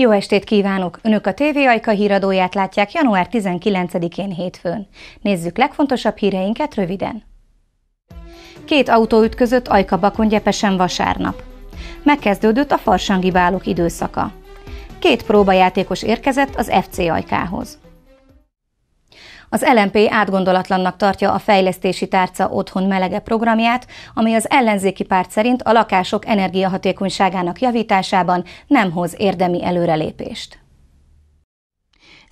Jó estét kívánok! Önök a TV Ajka híradóját látják január 19-én hétfőn. Nézzük legfontosabb híreinket röviden. Két autó ütközött Ajka gyepesen vasárnap. Megkezdődött a farsangi bálok időszaka. Két próbajátékos érkezett az FC Ajkához. Az LMP átgondolatlannak tartja a fejlesztési tárca otthon melege programját, ami az ellenzéki párt szerint a lakások energiahatékonyságának javításában nem hoz érdemi előrelépést.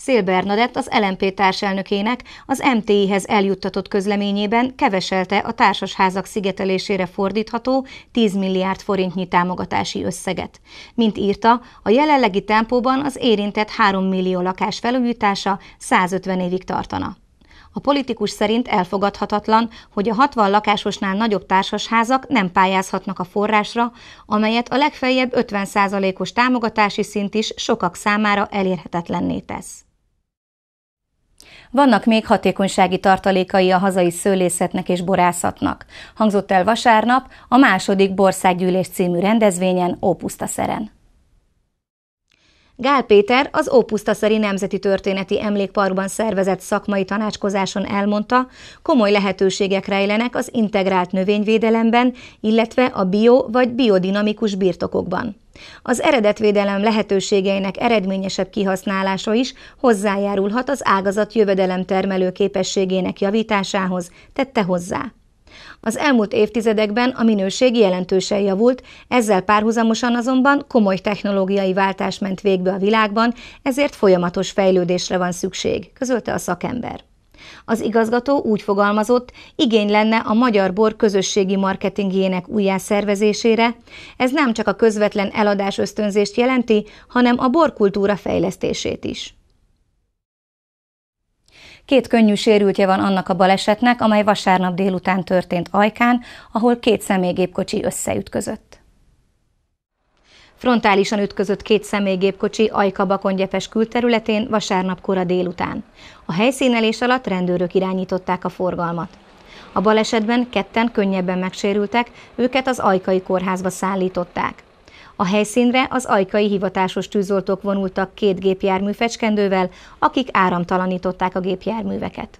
Szél Bernadett az LMP társelnökének az MTI-hez eljuttatott közleményében keveselte a társasházak szigetelésére fordítható 10 milliárd forintnyi támogatási összeget. Mint írta, a jelenlegi tempóban az érintett 3 millió lakás felújítása 150 évig tartana. A politikus szerint elfogadhatatlan, hogy a 60 lakásosnál nagyobb társasházak nem pályázhatnak a forrásra, amelyet a legfeljebb 50%-os támogatási szint is sokak számára elérhetetlenné tesz. Vannak még hatékonysági tartalékai a hazai szőlészetnek és borászatnak. Hangzott el vasárnap a második Bországgyűlés című rendezvényen Ópusztaszeren. Gál Péter az Ópusztaszeri Nemzeti Történeti Emlékparkban szervezett szakmai tanácskozáson elmondta, komoly lehetőségek rejlenek az integrált növényvédelemben, illetve a bio vagy biodinamikus birtokokban. Az eredetvédelem lehetőségeinek eredményesebb kihasználása is hozzájárulhat az ágazat jövedelemtermelő képességének javításához, tette hozzá. Az elmúlt évtizedekben a minőség jelentősen javult, ezzel párhuzamosan azonban komoly technológiai váltás ment végbe a világban, ezért folyamatos fejlődésre van szükség, közölte a szakember. Az igazgató úgy fogalmazott, igény lenne a magyar bor közösségi marketingjének újjászervezésére. Ez nem csak a közvetlen eladás ösztönzést jelenti, hanem a borkultúra fejlesztését is. Két könnyű sérültje van annak a balesetnek, amely vasárnap délután történt Ajkán, ahol két személygépkocsi összeütközött. Frontálisan ütközött két személygépkocsi Ajka-Bakongyepes külterületén vasárnap kora délután. A helyszínelés alatt rendőrök irányították a forgalmat. A balesetben ketten könnyebben megsérültek, őket az Ajkai kórházba szállították. A helyszínre az ajkai hivatásos tűzoltók vonultak két gépjármű fecskendővel, akik áramtalanították a gépjárműveket.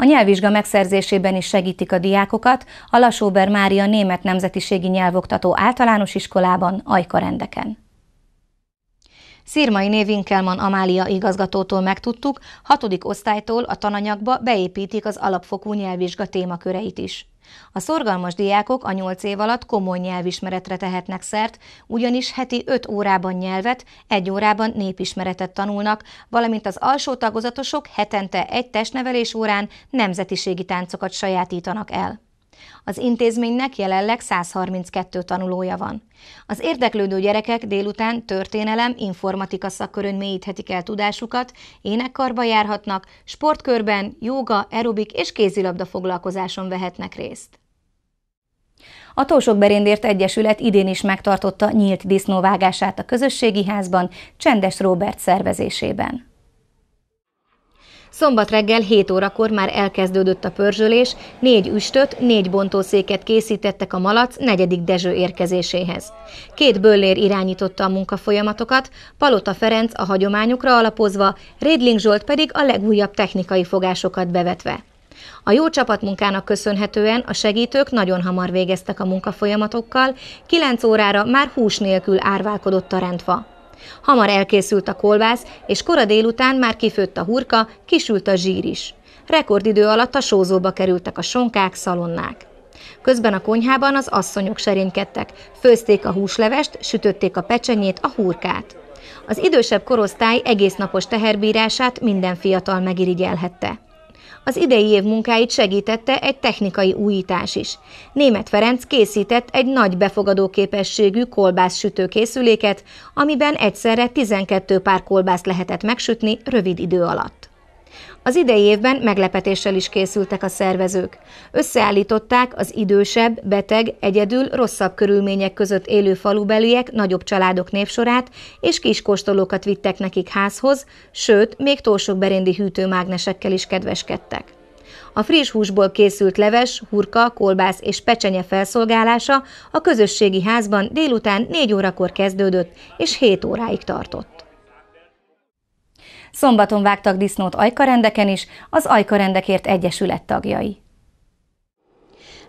A nyelvvizsga megszerzésében is segítik a diákokat a Lasóber Mária Német Nemzetiségi Nyelvoktató általános iskolában ajkarendeken. Szirmai névinkelman Amália igazgatótól megtudtuk, hatodik osztálytól a tananyagba beépítik az alapfokú nyelvvizsga témaköreit is. A szorgalmas diákok a nyolc év alatt komoly nyelvismeretre tehetnek szert, ugyanis heti 5 órában nyelvet, egy órában népismeretet tanulnak, valamint az alsó tagozatosok hetente egy testnevelés órán nemzetiségi táncokat sajátítanak el. Az intézménynek jelenleg 132 tanulója van. Az érdeklődő gyerekek délután történelem, informatika szakkörön mélyíthetik el tudásukat, énekkarba járhatnak, sportkörben, jóga, aerobik és kézilabda foglalkozáson vehetnek részt. A Tósok Berendért Egyesület idén is megtartotta nyílt disznóvágását a közösségi házban, Csendes Robert szervezésében. Szombat reggel 7 órakor már elkezdődött a pörzsölés, négy üstöt, négy bontószéket készítettek a malac negyedik Dezső érkezéséhez. Két böllér irányította a munkafolyamatokat, Palota Ferenc a hagyományokra alapozva, Rédling Zsolt pedig a legújabb technikai fogásokat bevetve. A jó csapatmunkának köszönhetően a segítők nagyon hamar végeztek a munkafolyamatokkal, 9 órára már hús nélkül árválkodott a rendfa. Hamar elkészült a kolbász, és kora délután már kifőtt a hurka, kisült a zsír is. Rekordidő alatt a sózóba kerültek a sonkák, szalonnák. Közben a konyhában az asszonyok serénykedtek, főzték a húslevest, sütötték a pecsenyét, a hurkát. Az idősebb korosztály egész napos teherbírását minden fiatal megirigyelhette. Az idei év munkáit segítette egy technikai újítás is. Német Ferenc készített egy nagy befogadóképességű kolbászsütő készüléket, amiben egyszerre 12 pár kolbászt lehetett megsütni rövid idő alatt. Az idei évben meglepetéssel is készültek a szervezők. Összeállították az idősebb, beteg, egyedül rosszabb körülmények között élő falubeliek nagyobb családok névsorát, és kiskóstolókat vittek nekik házhoz, sőt, még berendi hűtőmágnesekkel is kedveskedtek. A friss húsból készült leves, hurka, kolbász és pecsenye felszolgálása a közösségi házban délután 4 órakor kezdődött és 7 óráig tartott. Szombaton vágtak disznót ajkarendeken is, az Ajkarendekért Egyesület tagjai.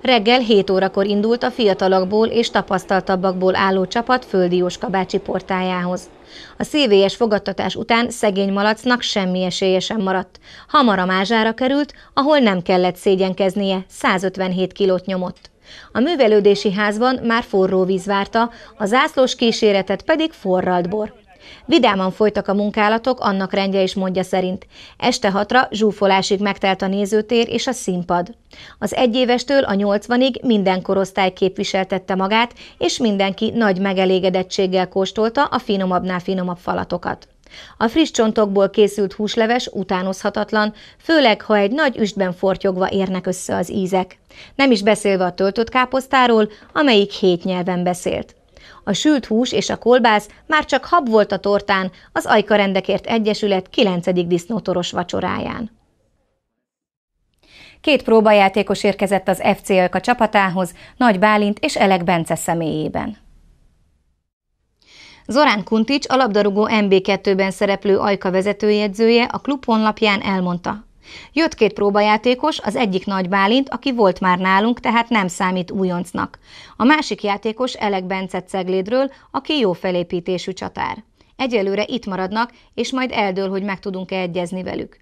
Reggel 7 órakor indult a fiatalakból és tapasztaltabbakból álló csapat Földi Jóska bácsi portájához. A szévélyes fogadtatás után szegény malacnak semmi esélye sem maradt. Hamar a mázsára került, ahol nem kellett szégyenkeznie, 157 kilót nyomott. A művelődési házban már forró víz várta, a zászlós kíséretet pedig forralt bor. Vidáman folytak a munkálatok, annak rendje is mondja szerint. Este hatra zsúfolásig megtelt a nézőtér és a színpad. Az egyévestől a nyolcvanig minden korosztály képviseltette magát, és mindenki nagy megelégedettséggel kóstolta a finomabbnál finomabb falatokat. A friss csontokból készült húsleves utánozhatatlan, főleg ha egy nagy üstben fortyogva érnek össze az ízek. Nem is beszélve a töltött káposztáról, amelyik hét nyelven beszélt. A sült hús és a kolbász már csak hab volt a tortán az Ajkarendekért Egyesület 9. disznótoros vacsoráján. Két próbajátékos érkezett az FC Ajka csapatához, Nagy Bálint és Elek Bence személyében. Zorán Kuntics, a labdarúgó MB2-ben szereplő Ajka vezetőjegyzője a klub honlapján elmondta. Jött két próbajátékos, az egyik Nagy Bálint, aki volt már nálunk, tehát nem számít újoncnak. A másik játékos Elek Bence Ceglédről, aki jó felépítésű csatár. Egyelőre itt maradnak, és majd eldől, hogy meg tudunk-e egyezni velük.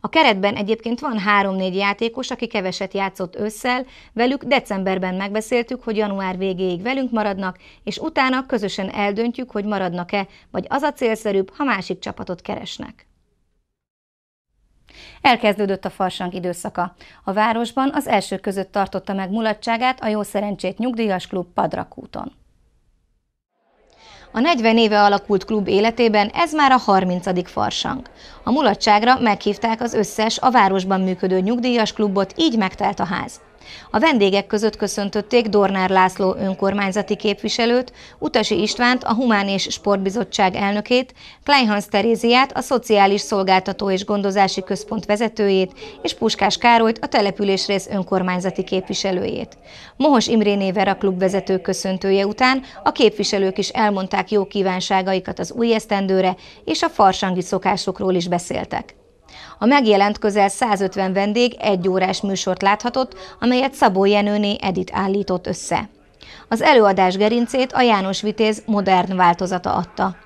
A keretben egyébként van három-négy játékos, aki keveset játszott ősszel, velük decemberben megbeszéltük, hogy január végéig velünk maradnak, és utána közösen eldöntjük, hogy maradnak-e, vagy az a célszerűbb, ha másik csapatot keresnek. Elkezdődött a farsang időszaka. A városban az első között tartotta meg mulatságát a Jó Szerencsét Nyugdíjas Klub Padrakúton. A 40 éve alakult klub életében ez már a 30. farsang. A mulatságra meghívták az összes a városban működő nyugdíjas klubot, így megtelt a ház. A vendégek között köszöntötték Dornár László önkormányzati képviselőt, Utasi Istvánt, a Humán és Sportbizottság elnökét, Kleinhans Teréziát, a Szociális Szolgáltató és Gondozási Központ vezetőjét, és Puskás Károlyt, a településrész önkormányzati képviselőjét. Mohos Imrénéver a klubvezető köszöntője után a képviselők is elmondták jó kívánságaikat az új esztendőre, és a farsangi szokásokról is beszéltek. A megjelent közel 150 vendég egy órás műsort láthatott, amelyet Szabó Jenőné Edit állított össze. Az előadás gerincét a János Vitéz modern változata adta.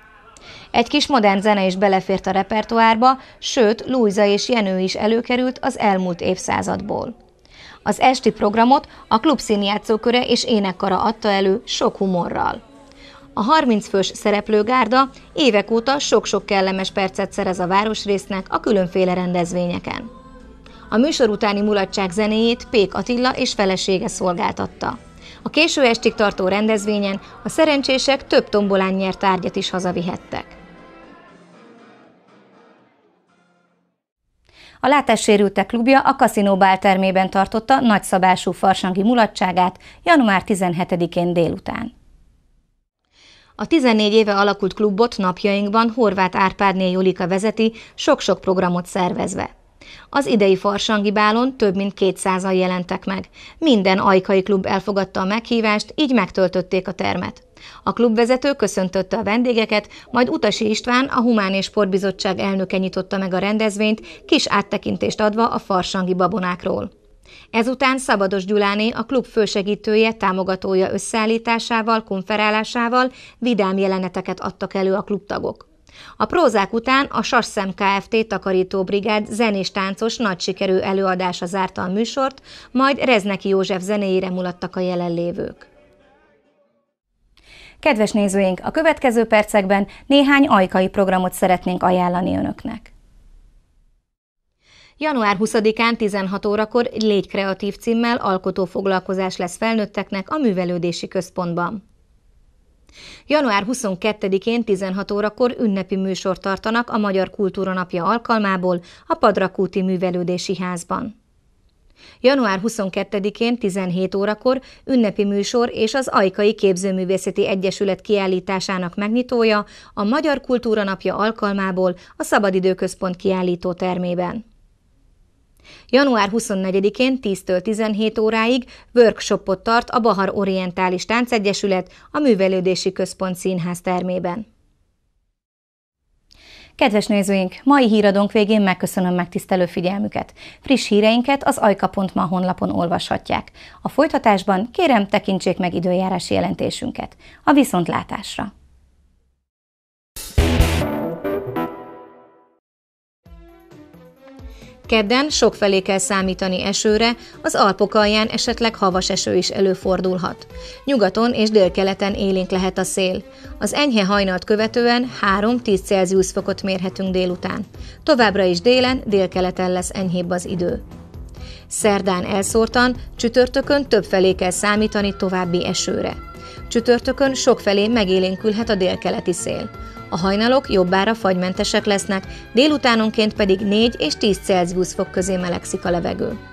Egy kis modern zene is belefért a repertoárba, sőt, Lújza és Jenő is előkerült az elmúlt évszázadból. Az esti programot a klub színjátszóköre és énekkara adta elő sok humorral. A 30 fős szereplőgárda évek óta sok-sok kellemes percet szerez a városrésznek a különféle rendezvényeken. A műsor utáni mulatság zenéjét Pék Attila és felesége szolgáltatta. A késő estig tartó rendezvényen a szerencsések több tombolán nyert tárgyat is hazavihettek. A Látássérültek klubja a kaszinó termében tartotta nagyszabású farsangi mulatságát január 17-én délután. A 14 éve alakult klubot napjainkban Horváth Árpádné Julika vezeti, sok-sok programot szervezve. Az idei farsangi bálon több mint 200-an jelentek meg. Minden ajkai klub elfogadta a meghívást, így megtöltötték a termet. A klubvezető köszöntötte a vendégeket, majd Utasi István, a Humán és Sportbizottság elnöke nyitotta meg a rendezvényt, kis áttekintést adva a farsangi babonákról. Ezután Szabados Gyuláné a klub fősegítője, támogatója összeállításával, konferálásával vidám jeleneteket adtak elő a klubtagok. A prózák után a Sasszem Kft. takarítóbrigád zenés-táncos nagy sikerű előadása zárta a műsort, majd Rezneki József zenéjére mulattak a jelenlévők. Kedves nézőink, a következő percekben néhány ajkai programot szeretnénk ajánlani önöknek. Január 20-án 16 órakor Légy Kreatív címmel alkotó foglalkozás lesz felnőtteknek a művelődési központban. Január 22-én 16 órakor ünnepi műsort tartanak a Magyar Kultúra Napja alkalmából a Padrakúti Művelődési Házban. Január 22-én 17 órakor ünnepi műsor és az Ajkai Képzőművészeti Egyesület kiállításának megnyitója a Magyar Kultúra Napja alkalmából a Szabadidőközpont kiállító termében. Január 24-én 10-től 17 óráig workshopot tart a Bahar Orientális Táncegyesület a Művelődési Központ Színház termében. Kedves nézőink, mai híradónk végén megköszönöm megtisztelő figyelmüket. Friss híreinket az ajka.ma honlapon olvashatják. A folytatásban kérem tekintsék meg időjárási jelentésünket. A viszontlátásra! Kedden sokfelé kell számítani esőre, az Alpok alján esetleg havas eső is előfordulhat. Nyugaton és délkeleten élénk lehet a szél. Az enyhe hajnalt követően 3-10 Celsius fokot mérhetünk délután. Továbbra is délen, délkeleten lesz enyhébb az idő. Szerdán elszórtan, csütörtökön több felé kell számítani további esőre. Csütörtökön sokfelé megélénkülhet a délkeleti szél. A hajnalok jobbára fagymentesek lesznek, délutánonként pedig 4 és 10 Celsius fok közé melegszik a levegő.